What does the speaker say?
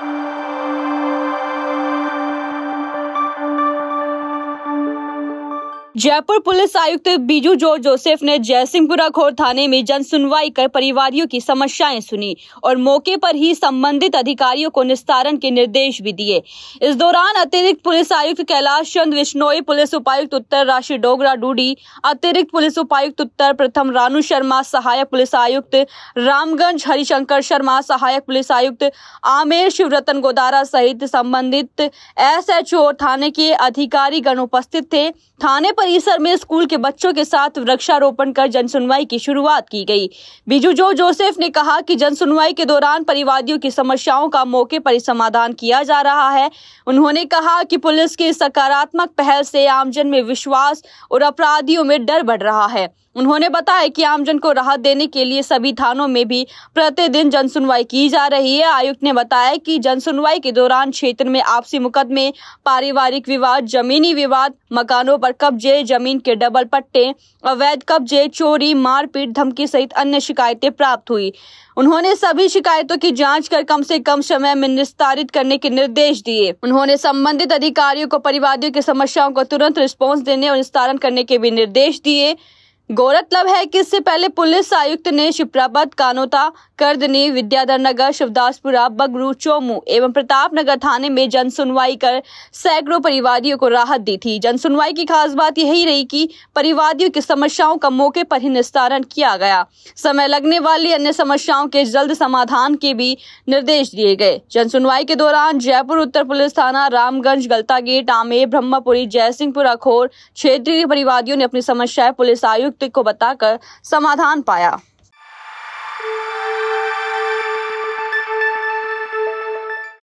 Thank you. Jaipur police आयुक्त बीजू जोर Joseph ने जयसिंहपुरा खोर थाने में जन सुनवाई कर परिवारियों की समस्याएं सुनी और मौके पर ही संबंधित अधिकारियों को निस्तारण के निर्देश भी दिए इस दौरान अतिरिक्त पुलिस आयुक्त कैलाश चंद विश्नोई पुलिस उपायुक्त उत्तर राशि डोगरा डूडी अतिरिक्त पुलिस उपायुक्त उत्तर प्रथम रानू शर्मा सहायक पुलिस आयुक्त रामगंज हरिशंकर शर्मा सहायक पुलिस आयुक्त आमिर शिवरतन गोदारा सहित संबंधित एस थाने के अधिकारी गण उपस्थित थे थाने पर परिसर में स्कूल के बच्चों के साथ वृक्षारोपण कर जनसुनवाई की शुरुआत की गई बीजू जो जोसेफ ने कहा कि जनसुनवाई के दौरान परिवादियों की समस्याओं का मौके पर समाधान किया जा रहा है उन्होंने कहा कि पुलिस की सकारात्मक पहल से आमजन में विश्वास और अपराधियों में डर बढ़ रहा है उन्होंने बताया कि आमजन को राहत देने के लिए सभी थानों में भी प्रतिदिन जनसुनवाई की जा रही है आयुक्त ने बताया कि जनसुनवाई के दौरान क्षेत्र में आपसी मुकदमे पारिवारिक विवाद जमीनी विवाद मकानों पर कब्जे जमीन के डबल पट्टे अवैध कब्जे चोरी मारपीट धमकी सहित अन्य शिकायतें प्राप्त हुई उन्होंने सभी शिकायतों की जांच कर कम से कम समय में निस्तारित करने के निर्देश दिए उन्होंने संबंधित अधिकारियों को परिवादियों की समस्याओं को तुरंत रिस्पॉन्स देने और निस्तारण करने के भी निर्देश दिए गौरतलब है कि इससे पहले पुलिस आयुक्त ने शिप्रापत कानोता करदनी विद्याधर नगर शिवदासपुरा बगरू चोमू एवं प्रताप नगर थाने में जन सुनवाई कर सैकड़ों परिवादियों को राहत दी थी जन सुनवाई की खास बात यही रही कि परिवादियों की समस्याओं का मौके पर ही निस्तारण किया गया समय लगने वाली अन्य समस्याओं के जल्द समाधान के भी निर्देश दिए गए जन सुनवाई के दौरान जयपुर उत्तर पुलिस थाना रामगंज गलता गेट आमेर ब्रह्मपुरी जयसिंहपुर अखोर क्षेत्रीय परिवादियों ने अपनी समस्याएं पुलिस आयुक्त युक्ति को बताकर समाधान पाया